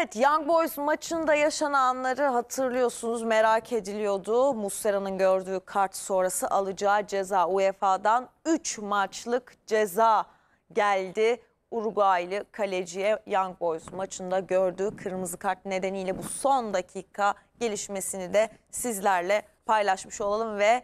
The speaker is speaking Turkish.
Evet Young Boys maçında yaşananları hatırlıyorsunuz merak ediliyordu. Muslera'nın gördüğü kart sonrası alacağı ceza UEFA'dan 3 maçlık ceza geldi. Uruguaylı kaleciye Young Boys maçında gördüğü kırmızı kart nedeniyle bu son dakika gelişmesini de sizlerle paylaşmış olalım ve